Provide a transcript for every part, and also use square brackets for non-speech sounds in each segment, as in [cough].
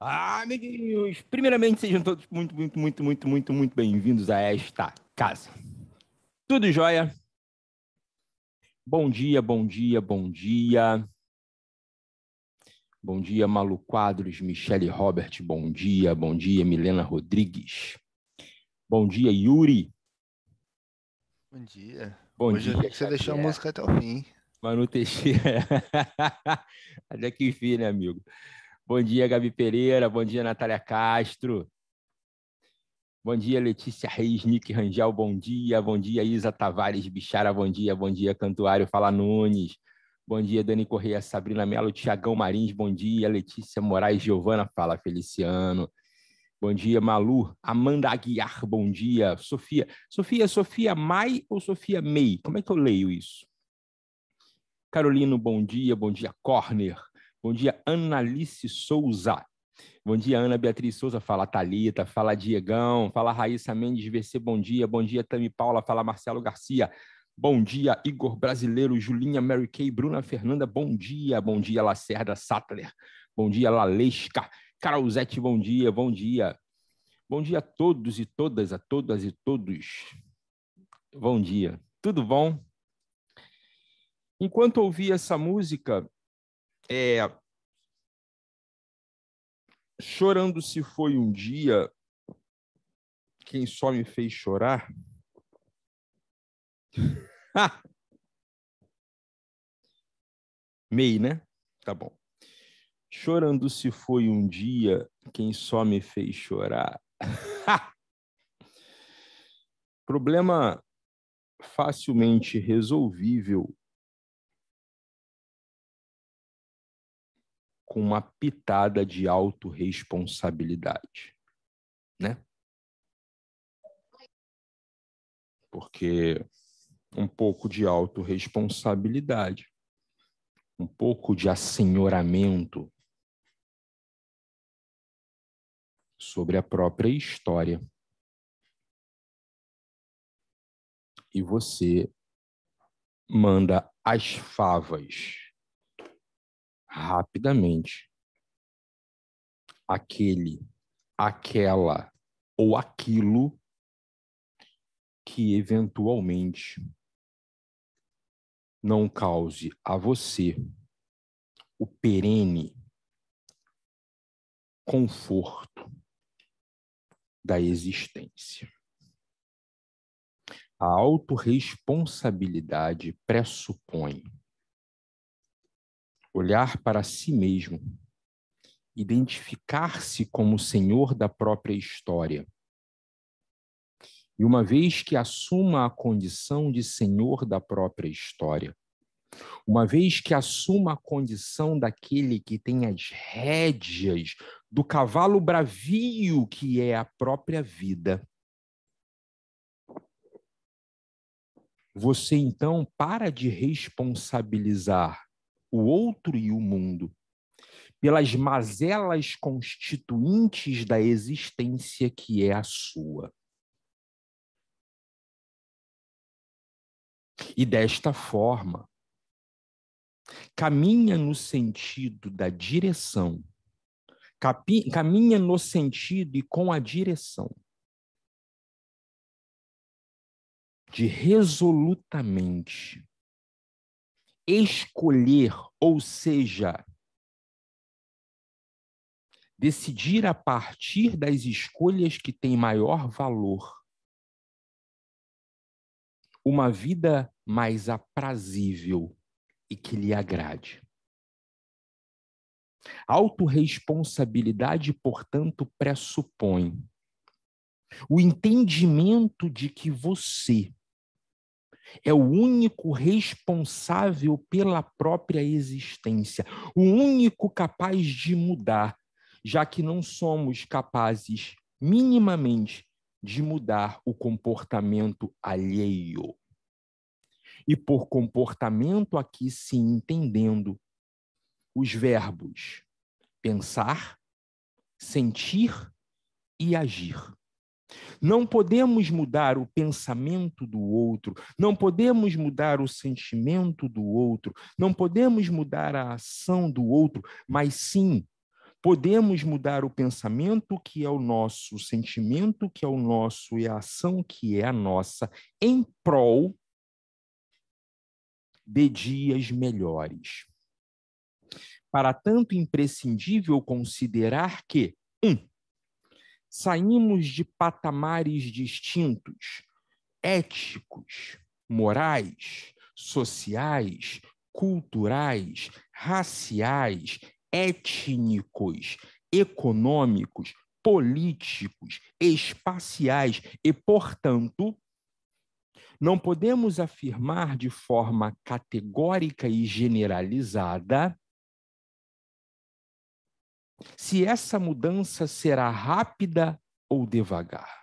Ah, amiguinhos! Primeiramente, sejam todos muito, muito, muito, muito, muito, muito bem-vindos a esta casa. Tudo jóia? Bom dia, bom dia, bom dia. Bom dia, Malu Quadros, Michele Robert, bom dia. Bom dia, Milena Rodrigues. Bom dia, Yuri. Bom dia. Bom Hoje dia, eu que você deixou a música até o fim. Manu Teixeira. [laughs] até que enfim, né, amigo? Bom dia, Gabi Pereira. Bom dia, Natália Castro. Bom dia, Letícia Reis, Nick Rangel. Bom dia. Bom dia, Isa Tavares Bichara. Bom dia. Bom dia, Cantuário Fala Nunes. Bom dia, Dani Correia, Sabrina Melo, Tiagão Marins. Bom dia, Letícia Moraes, Giovana Fala Feliciano. Bom dia, Malu. Amanda Aguiar, bom dia. Sofia. Sofia, Sofia Mai ou Sofia May? Como é que eu leio isso? Carolino, bom dia. Bom dia, Corner. Bom dia, Analice Souza. Bom dia, Ana Beatriz Souza. Fala, Talita. Fala, Diegão. Fala, Raíssa Mendes VC. Bom dia. Bom dia, Tami Paula. Fala, Marcelo Garcia. Bom dia, Igor Brasileiro, Julinha, Mary Kay, Bruna Fernanda. Bom dia. Bom dia, Lacerda Sattler. Bom dia, Lalesca. Carolzete, bom dia. Bom dia. Bom dia a todos e todas, a todas e todos. Bom dia. Tudo bom? Enquanto ouvia essa música, é, chorando se foi um dia quem só me fez chorar. [laughs] Mei, né? Tá bom. Chorando se foi um dia quem só me fez chorar. [laughs] Problema facilmente resolvível com uma pitada de autorresponsabilidade, né? Porque um pouco de autorresponsabilidade, um pouco de assenhoramento sobre a própria história. E você manda as favas rapidamente aquele, aquela ou aquilo que eventualmente não cause a você o perene conforto da existência. A autorresponsabilidade pressupõe olhar para si mesmo, identificar-se como o senhor da própria história. E uma vez que assuma a condição de senhor da própria história, uma vez que assuma a condição daquele que tem as rédeas do cavalo bravio que é a própria vida, você então para de responsabilizar o outro e o mundo, pelas mazelas constituintes da existência que é a sua. E desta forma, caminha no sentido da direção, caminha no sentido e com a direção de resolutamente escolher, ou seja, decidir a partir das escolhas que têm maior valor uma vida mais aprazível e que lhe agrade. Autoresponsabilidade, portanto, pressupõe o entendimento de que você, é o único responsável pela própria existência, o único capaz de mudar, já que não somos capazes minimamente de mudar o comportamento alheio. E por comportamento aqui se entendendo os verbos pensar, sentir e agir. Não podemos mudar o pensamento do outro, não podemos mudar o sentimento do outro, não podemos mudar a ação do outro, mas sim podemos mudar o pensamento que é o nosso, o sentimento que é o nosso e a ação que é a nossa em prol de dias melhores. Para tanto imprescindível considerar que um saímos de patamares distintos, éticos, morais, sociais, culturais, raciais, étnicos, econômicos, políticos, espaciais e, portanto, não podemos afirmar de forma categórica e generalizada se essa mudança será rápida ou devagar.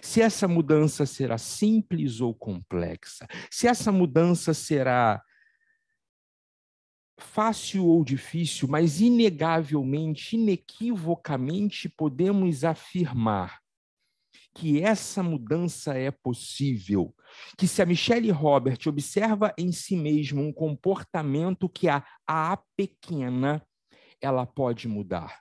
Se essa mudança será simples ou complexa, se essa mudança será fácil ou difícil, mas inegavelmente, inequivocamente podemos afirmar que essa mudança é possível, que se a Michelle Robert observa em si mesma um comportamento que a, a pequena ela pode mudar.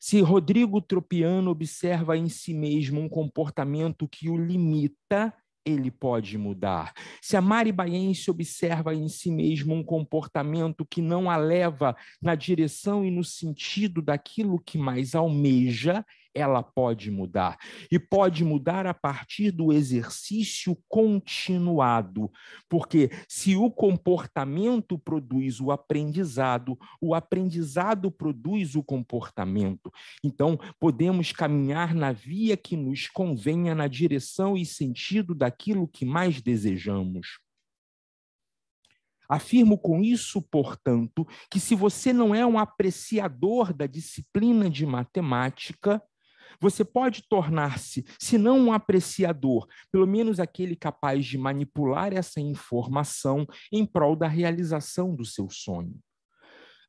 Se Rodrigo Tropiano observa em si mesmo um comportamento que o limita, ele pode mudar. Se a Mari Baiense observa em si mesmo um comportamento que não a leva na direção e no sentido daquilo que mais almeja, ela pode mudar. E pode mudar a partir do exercício continuado. Porque se o comportamento produz o aprendizado, o aprendizado produz o comportamento. Então, podemos caminhar na via que nos convenha na direção e sentido daquilo que mais desejamos. Afirmo com isso, portanto, que se você não é um apreciador da disciplina de matemática, você pode tornar-se, se não um apreciador, pelo menos aquele capaz de manipular essa informação em prol da realização do seu sonho.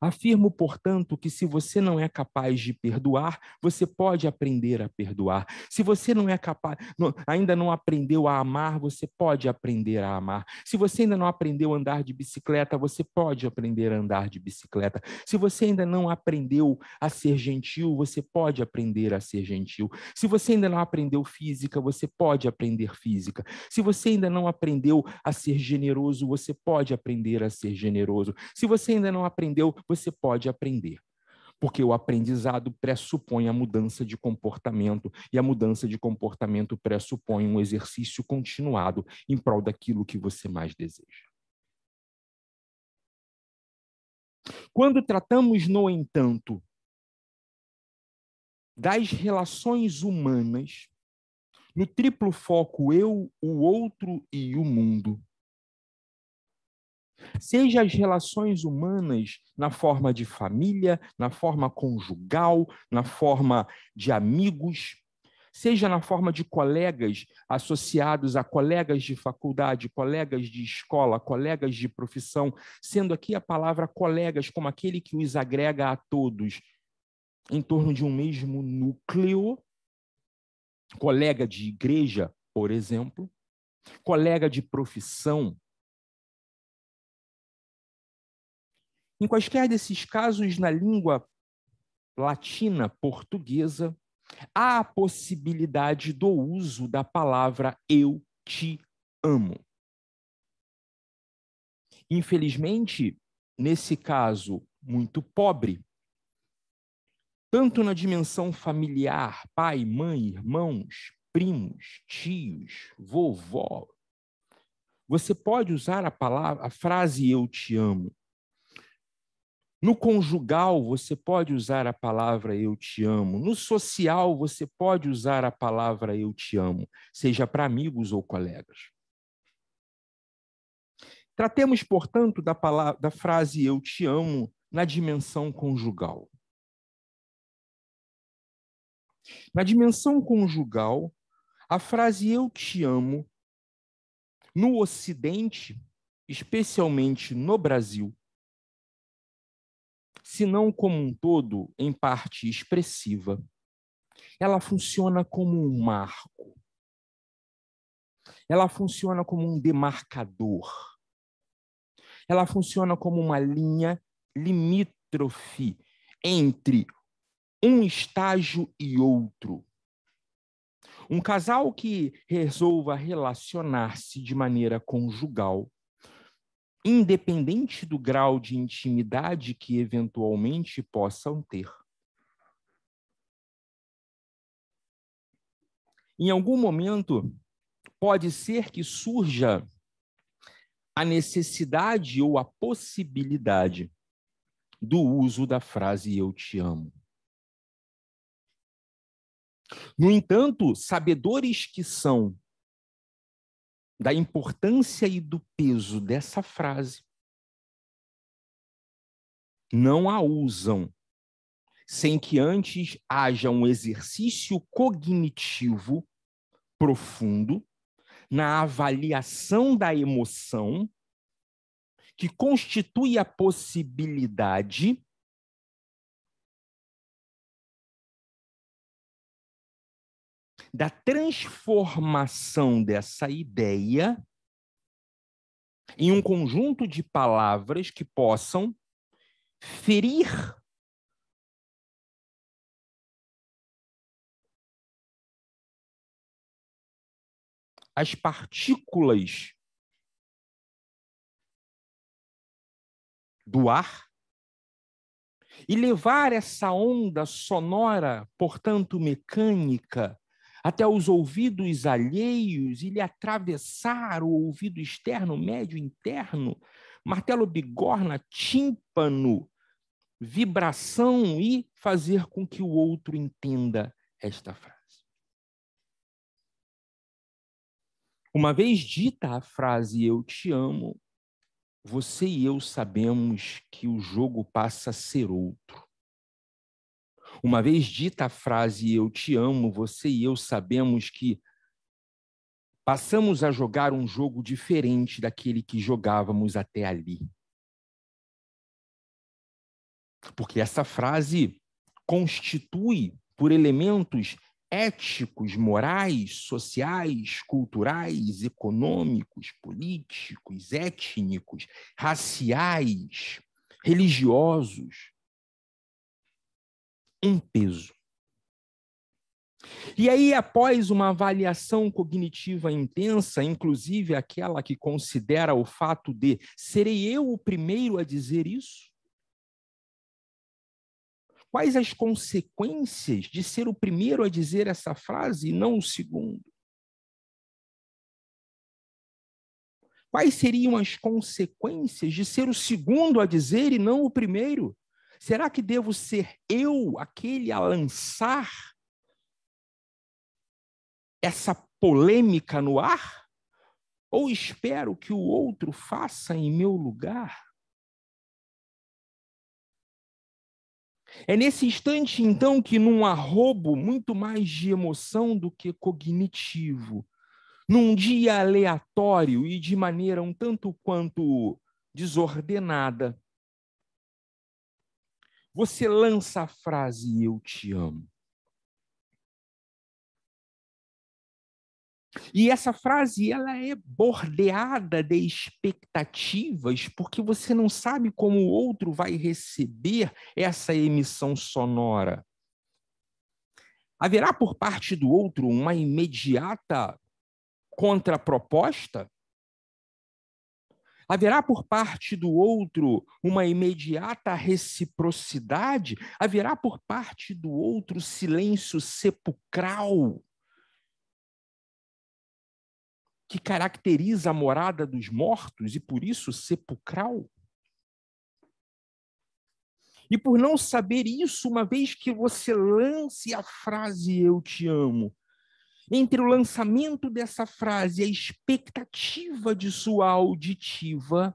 Afirmo, portanto, que se você não é capaz de perdoar, você pode aprender a perdoar. Se você não é capaz, não, ainda não aprendeu a amar, você pode aprender a amar. Se você ainda não aprendeu a andar de bicicleta, você pode aprender a andar de bicicleta. Se você ainda não aprendeu a ser gentil, você pode aprender a ser gentil. Se você ainda não aprendeu física, você pode aprender física. Se você ainda não aprendeu a ser generoso, você pode aprender a ser generoso. Se você ainda não aprendeu você pode aprender. Porque o aprendizado pressupõe a mudança de comportamento, e a mudança de comportamento pressupõe um exercício continuado em prol daquilo que você mais deseja. Quando tratamos, no entanto, das relações humanas, no triplo foco eu, o outro e o mundo, Seja as relações humanas na forma de família, na forma conjugal, na forma de amigos, seja na forma de colegas associados a colegas de faculdade, colegas de escola, colegas de profissão, sendo aqui a palavra colegas como aquele que os agrega a todos em torno de um mesmo núcleo, colega de igreja, por exemplo, colega de profissão, Em quaisquer desses casos, na língua latina portuguesa, há a possibilidade do uso da palavra eu te amo. Infelizmente, nesse caso muito pobre, tanto na dimensão familiar, pai, mãe, irmãos, primos, tios, vovó, você pode usar a palavra, a frase eu te amo, no conjugal, você pode usar a palavra eu te amo. No social, você pode usar a palavra eu te amo, seja para amigos ou colegas. Tratemos, portanto, da, palavra, da frase eu te amo na dimensão conjugal. Na dimensão conjugal, a frase eu te amo, no Ocidente, especialmente no Brasil, se não como um todo, em parte expressiva. Ela funciona como um marco. Ela funciona como um demarcador. Ela funciona como uma linha limítrofe entre um estágio e outro. Um casal que resolva relacionar-se de maneira conjugal independente do grau de intimidade que eventualmente possam ter. Em algum momento, pode ser que surja a necessidade ou a possibilidade do uso da frase eu te amo. No entanto, sabedores que são da importância e do peso dessa frase, não a usam sem que antes haja um exercício cognitivo profundo na avaliação da emoção que constitui a possibilidade da transformação dessa ideia em um conjunto de palavras que possam ferir as partículas do ar e levar essa onda sonora, portanto mecânica, até os ouvidos alheios e lhe atravessar o ouvido externo, médio, interno, martelo, bigorna, tímpano, vibração e fazer com que o outro entenda esta frase. Uma vez dita a frase eu te amo, você e eu sabemos que o jogo passa a ser outro. Uma vez dita a frase eu te amo, você e eu sabemos que passamos a jogar um jogo diferente daquele que jogávamos até ali. Porque essa frase constitui, por elementos éticos, morais, sociais, culturais, econômicos, políticos, étnicos, raciais, religiosos, um peso. E aí, após uma avaliação cognitiva intensa, inclusive aquela que considera o fato de serei eu o primeiro a dizer isso? Quais as consequências de ser o primeiro a dizer essa frase e não o segundo? Quais seriam as consequências de ser o segundo a dizer e não o primeiro? Será que devo ser eu aquele a lançar essa polêmica no ar? Ou espero que o outro faça em meu lugar? É nesse instante, então, que num arrobo muito mais de emoção do que cognitivo, num dia aleatório e de maneira um tanto quanto desordenada, você lança a frase eu te amo. E essa frase ela é bordeada de expectativas, porque você não sabe como o outro vai receber essa emissão sonora. Haverá por parte do outro uma imediata contraproposta? Haverá por parte do outro uma imediata reciprocidade? Haverá por parte do outro silêncio sepulcral que caracteriza a morada dos mortos e por isso sepulcral? E por não saber isso, uma vez que você lance a frase eu te amo, entre o lançamento dessa frase e a expectativa de sua auditiva,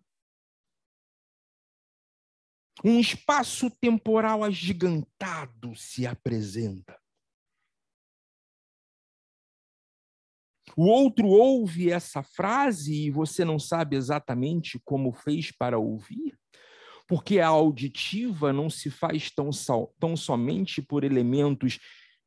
um espaço temporal agigantado se apresenta. O outro ouve essa frase e você não sabe exatamente como fez para ouvir, porque a auditiva não se faz tão, tão somente por elementos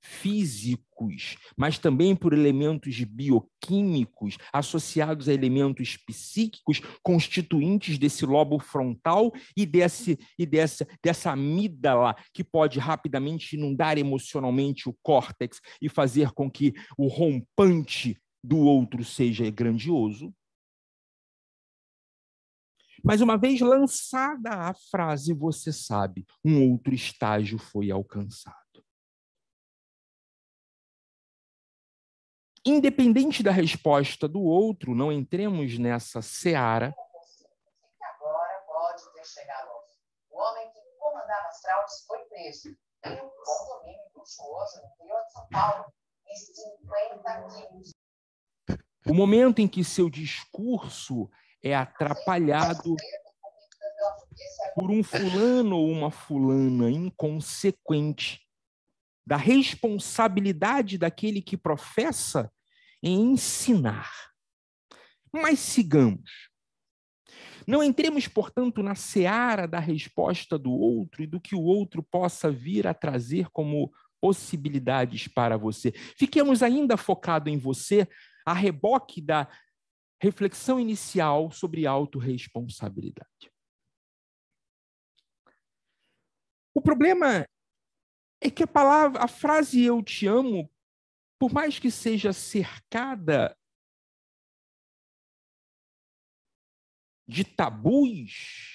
físicos, mas também por elementos bioquímicos associados a elementos psíquicos constituintes desse lobo frontal e, desse, e dessa, dessa amígdala que pode rapidamente inundar emocionalmente o córtex e fazer com que o rompante do outro seja grandioso. Mas uma vez lançada a frase, você sabe, um outro estágio foi alcançado. independente da resposta do outro, não entremos nessa seara. Agora pode ter chegado. O homem que comandava as fraudes foi preso em um condomínio luxuoso no interior de São Paulo, em 50 quilos. O momento em que seu discurso é atrapalhado por um fulano ou uma fulana inconsequente da responsabilidade daquele que professa em ensinar. Mas sigamos. Não entremos, portanto, na seara da resposta do outro e do que o outro possa vir a trazer como possibilidades para você. Fiquemos ainda focados em você, a reboque da reflexão inicial sobre autorresponsabilidade. O problema é que a palavra, a frase eu te amo por mais que seja cercada de tabus,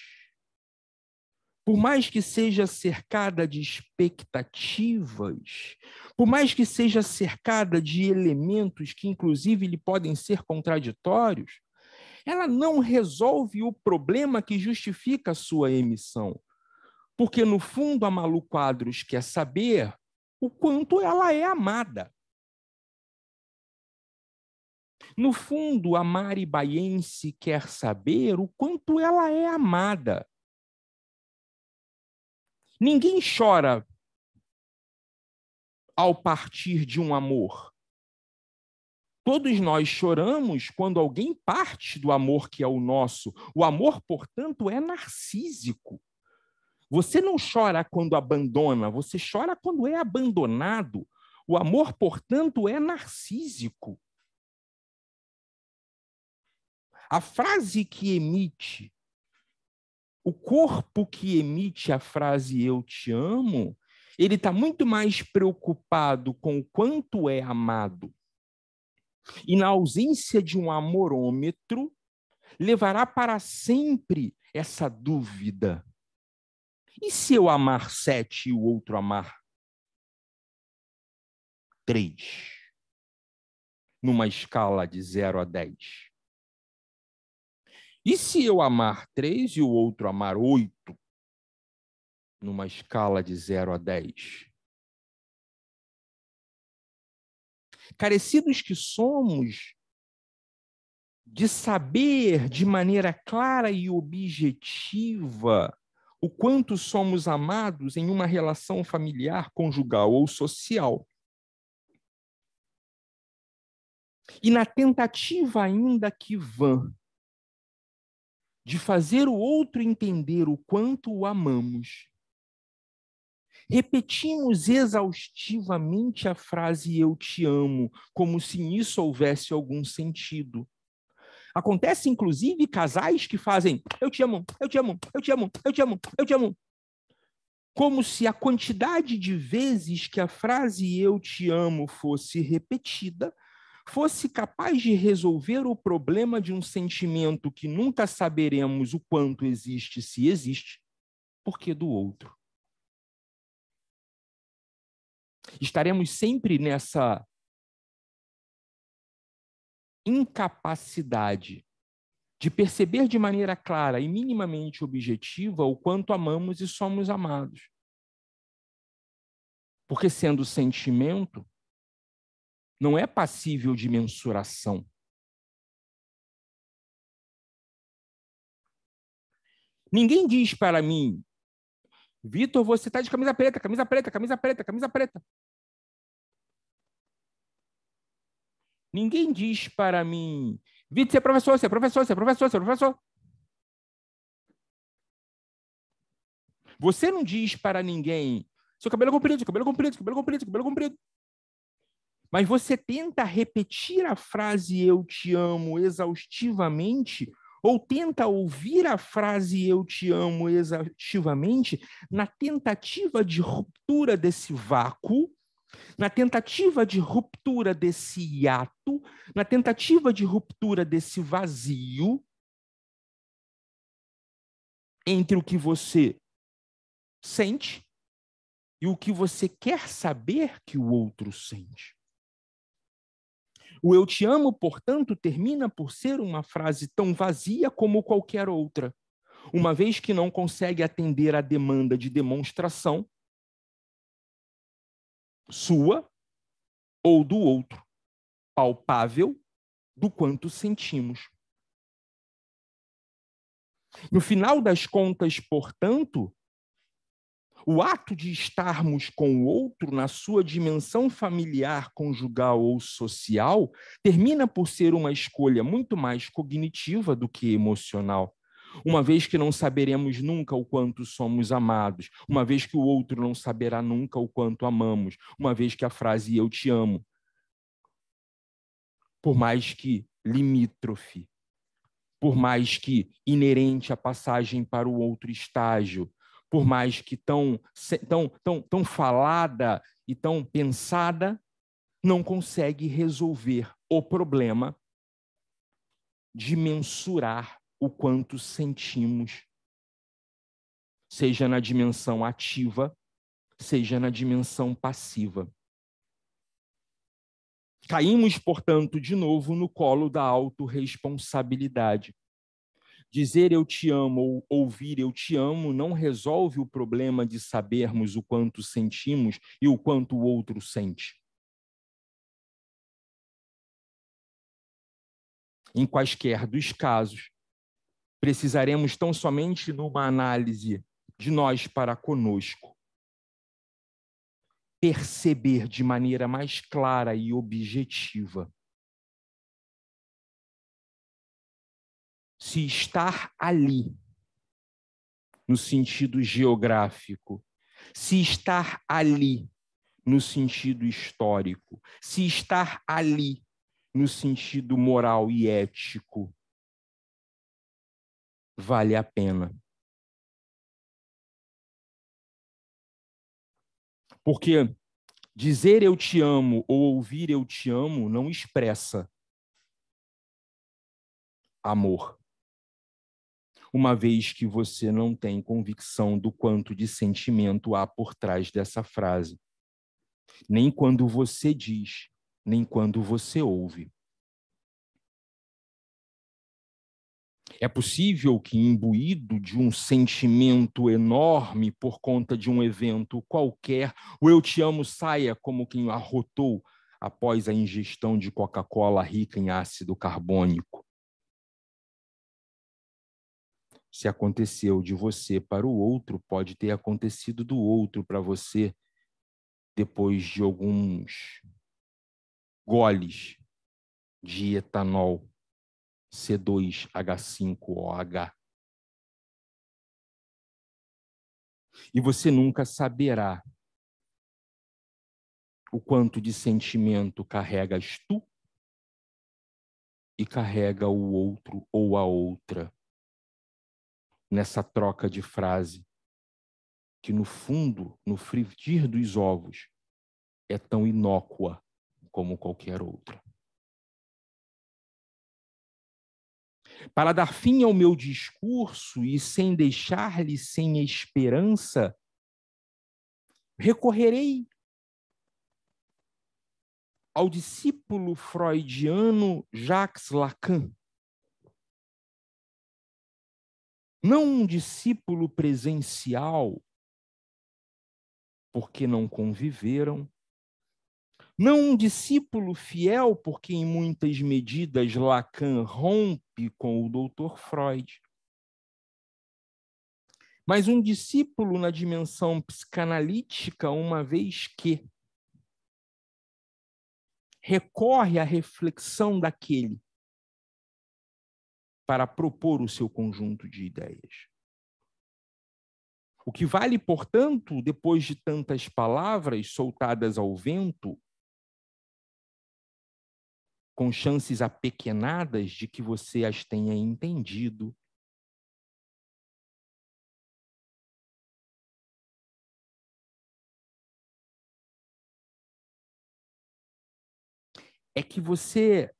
por mais que seja cercada de expectativas, por mais que seja cercada de elementos que, inclusive, lhe podem ser contraditórios, ela não resolve o problema que justifica a sua emissão. Porque, no fundo, a Malu Quadros quer saber o quanto ela é amada. No fundo, a Mari Baiense quer saber o quanto ela é amada. Ninguém chora ao partir de um amor. Todos nós choramos quando alguém parte do amor que é o nosso. O amor, portanto, é narcísico. Você não chora quando abandona, você chora quando é abandonado. O amor, portanto, é narcísico. A frase que emite, o corpo que emite a frase eu te amo, ele está muito mais preocupado com o quanto é amado. E na ausência de um amorômetro, levará para sempre essa dúvida. E se eu amar sete e o outro amar três? Numa escala de zero a dez. E se eu amar três e o outro amar oito, numa escala de zero a dez? Carecidos que somos de saber de maneira clara e objetiva o quanto somos amados em uma relação familiar, conjugal ou social. E na tentativa ainda que vã de fazer o outro entender o quanto o amamos, repetimos exaustivamente a frase eu te amo, como se nisso houvesse algum sentido. Acontece, inclusive, casais que fazem eu te amo, eu te amo, eu te amo, eu te amo, eu te amo. Como se a quantidade de vezes que a frase eu te amo fosse repetida fosse capaz de resolver o problema de um sentimento que nunca saberemos o quanto existe, se existe, porque do outro. Estaremos sempre nessa incapacidade de perceber de maneira clara e minimamente objetiva o quanto amamos e somos amados. Porque, sendo sentimento, não é passível de mensuração. Ninguém diz para mim, Vitor, você está de camisa preta, camisa preta, camisa preta, camisa preta. Ninguém diz para mim, Vitor, você é professor, você é professor, você é professor, você é professor. Você não diz para ninguém, seu cabelo é comprido, seu cabelo é comprido, seu cabelo é comprido, seu cabelo é comprido. Mas você tenta repetir a frase eu te amo exaustivamente ou tenta ouvir a frase eu te amo exaustivamente na tentativa de ruptura desse vácuo, na tentativa de ruptura desse hiato, na tentativa de ruptura desse vazio entre o que você sente e o que você quer saber que o outro sente. O eu te amo, portanto, termina por ser uma frase tão vazia como qualquer outra, uma vez que não consegue atender à demanda de demonstração sua ou do outro, palpável do quanto sentimos. No final das contas, portanto, o ato de estarmos com o outro na sua dimensão familiar, conjugal ou social termina por ser uma escolha muito mais cognitiva do que emocional. Uma vez que não saberemos nunca o quanto somos amados, uma vez que o outro não saberá nunca o quanto amamos, uma vez que a frase eu te amo, por mais que limítrofe, por mais que inerente à passagem para o outro estágio, por mais que tão, tão, tão, tão falada e tão pensada, não consegue resolver o problema de mensurar o quanto sentimos, seja na dimensão ativa, seja na dimensão passiva. Caímos, portanto, de novo no colo da autorresponsabilidade. Dizer eu te amo ou ouvir eu te amo não resolve o problema de sabermos o quanto sentimos e o quanto o outro sente. Em quaisquer dos casos, precisaremos tão somente numa análise de nós para conosco perceber de maneira mais clara e objetiva se estar ali, no sentido geográfico, se estar ali, no sentido histórico, se estar ali, no sentido moral e ético, vale a pena. Porque dizer eu te amo ou ouvir eu te amo não expressa amor uma vez que você não tem convicção do quanto de sentimento há por trás dessa frase. Nem quando você diz, nem quando você ouve. É possível que, imbuído de um sentimento enorme por conta de um evento qualquer, o eu te amo saia como quem arrotou após a ingestão de Coca-Cola rica em ácido carbônico. Se aconteceu de você para o outro, pode ter acontecido do outro para você depois de alguns goles de etanol C2H5OH. E você nunca saberá o quanto de sentimento carregas tu e carrega o outro ou a outra nessa troca de frase, que no fundo, no frigir dos ovos, é tão inócua como qualquer outra. Para dar fim ao meu discurso e sem deixar-lhe sem esperança, recorrerei ao discípulo freudiano Jacques Lacan, Não um discípulo presencial, porque não conviveram. Não um discípulo fiel, porque em muitas medidas Lacan rompe com o doutor Freud. Mas um discípulo na dimensão psicanalítica, uma vez que recorre à reflexão daquele para propor o seu conjunto de ideias. O que vale, portanto, depois de tantas palavras soltadas ao vento, com chances apequenadas de que você as tenha entendido, é que você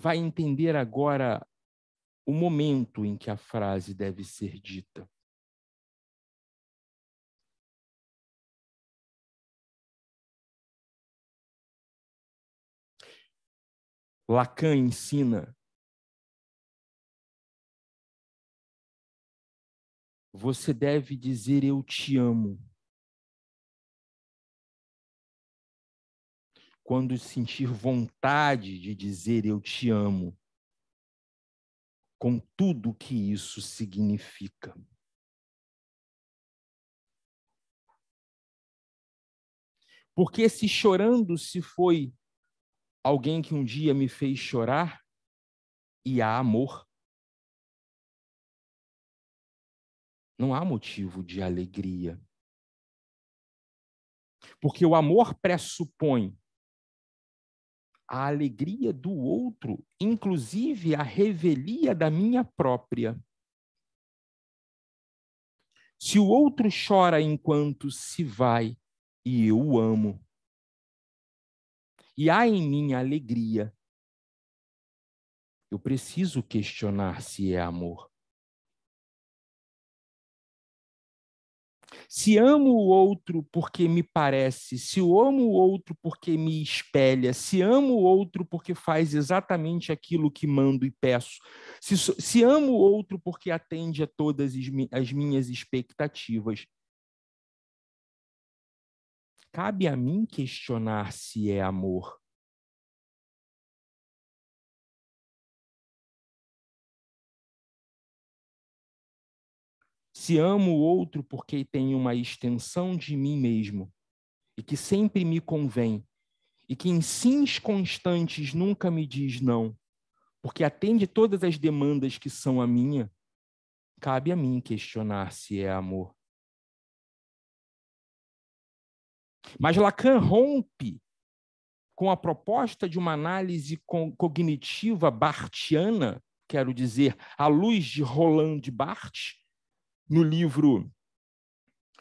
vai entender agora o momento em que a frase deve ser dita. Lacan ensina você deve dizer eu te amo quando sentir vontade de dizer eu te amo, com tudo que isso significa. Porque se chorando se foi alguém que um dia me fez chorar, e há amor, não há motivo de alegria. Porque o amor pressupõe a alegria do outro, inclusive a revelia da minha própria. Se o outro chora enquanto se vai, e eu o amo. E há em mim alegria. Eu preciso questionar se é amor. Se amo o outro porque me parece, se amo o outro porque me espelha, se amo o outro porque faz exatamente aquilo que mando e peço, se, se amo o outro porque atende a todas as minhas expectativas. Cabe a mim questionar se é amor se amo o outro porque tem uma extensão de mim mesmo e que sempre me convém e que em sims constantes nunca me diz não, porque atende todas as demandas que são a minha, cabe a mim questionar se é amor. Mas Lacan rompe com a proposta de uma análise cognitiva bartiana, quero dizer, à luz de Roland Barthes, no livro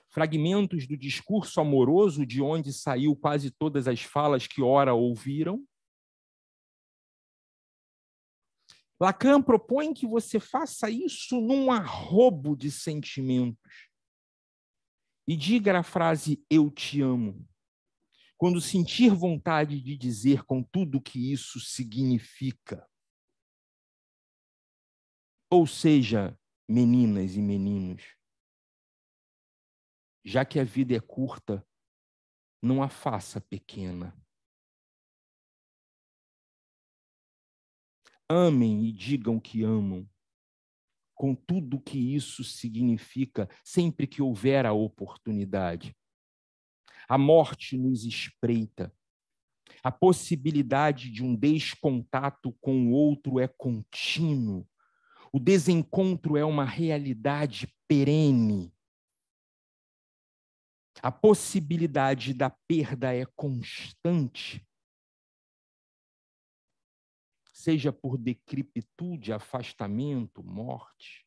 Fragmentos do Discurso Amoroso, de onde saiu quase todas as falas que ora ouviram. Lacan propõe que você faça isso num arrobo de sentimentos. E diga a frase eu te amo. Quando sentir vontade de dizer com tudo o que isso significa. Ou seja, meninas e meninos. Já que a vida é curta, não a faça pequena. Amem e digam que amam, com tudo o que isso significa, sempre que houver a oportunidade. A morte nos espreita. A possibilidade de um descontato com o outro é contínuo. O desencontro é uma realidade perene. A possibilidade da perda é constante, seja por decrepitude, afastamento, morte.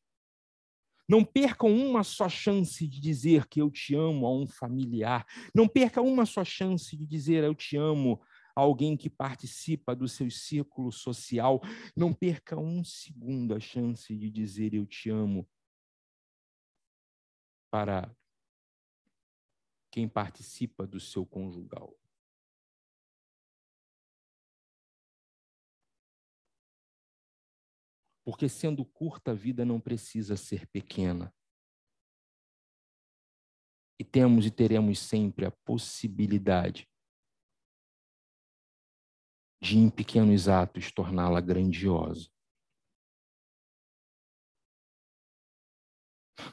Não percam uma só chance de dizer que eu te amo a um familiar. Não perca uma só chance de dizer eu te amo alguém que participa do seu círculo social, não perca um segundo a chance de dizer eu te amo para quem participa do seu conjugal. Porque sendo curta a vida não precisa ser pequena. E temos e teremos sempre a possibilidade de, em pequenos atos, torná-la grandiosa.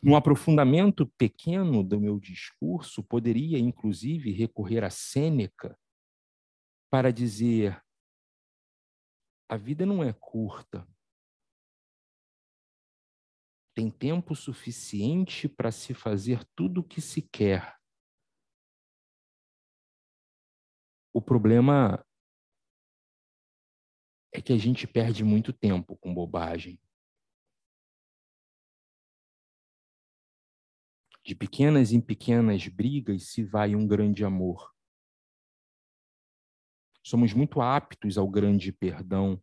No aprofundamento pequeno do meu discurso, poderia, inclusive, recorrer a Sêneca para dizer: a vida não é curta. Tem tempo suficiente para se fazer tudo o que se quer. O problema é que a gente perde muito tempo com bobagem. De pequenas em pequenas brigas se vai um grande amor. Somos muito aptos ao grande perdão,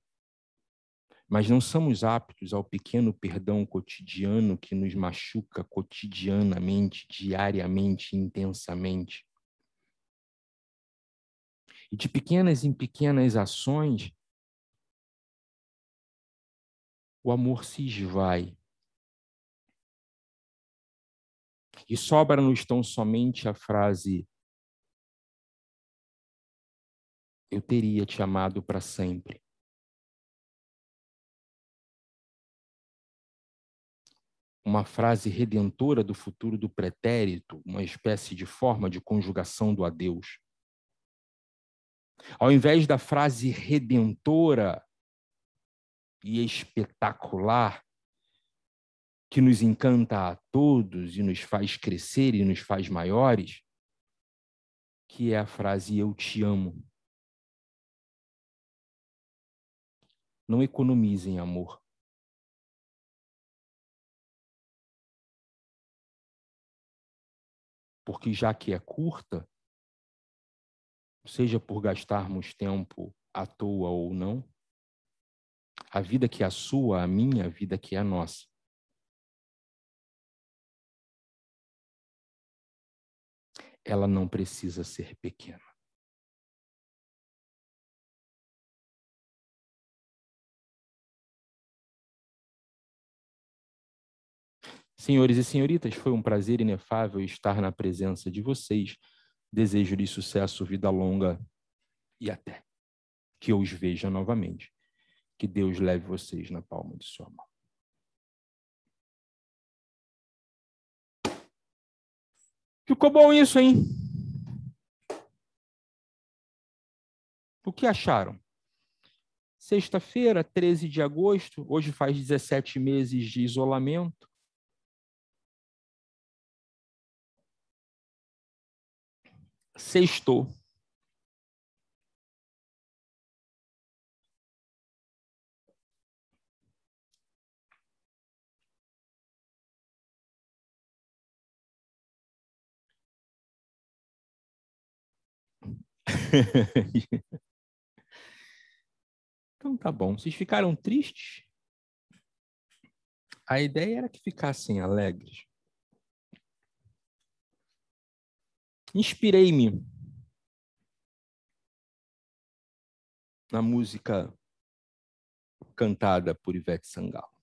mas não somos aptos ao pequeno perdão cotidiano que nos machuca cotidianamente, diariamente, intensamente. E de pequenas em pequenas ações o amor se esvai. E sobra-nos tão somente a frase: Eu teria te amado para sempre. Uma frase redentora do futuro do pretérito, uma espécie de forma de conjugação do adeus. Ao invés da frase redentora e espetacular que nos encanta a todos e nos faz crescer e nos faz maiores, que é a frase eu te amo. Não economizem amor. Porque já que é curta, seja por gastarmos tempo à toa ou não, a vida que é a sua, a minha, a vida que é a nossa. Ela não precisa ser pequena. Senhores e senhoritas, foi um prazer inefável estar na presença de vocês. Desejo-lhes sucesso, vida longa e até que eu os veja novamente. Que Deus leve vocês na palma de sua mão. Ficou bom isso, hein? O que acharam? Sexta-feira, 13 de agosto, hoje faz 17 meses de isolamento. Sextou. [laughs] então tá bom. Vocês ficaram tristes? A ideia era que ficassem alegres. Inspirei-me na música cantada por Ivete Sangalo.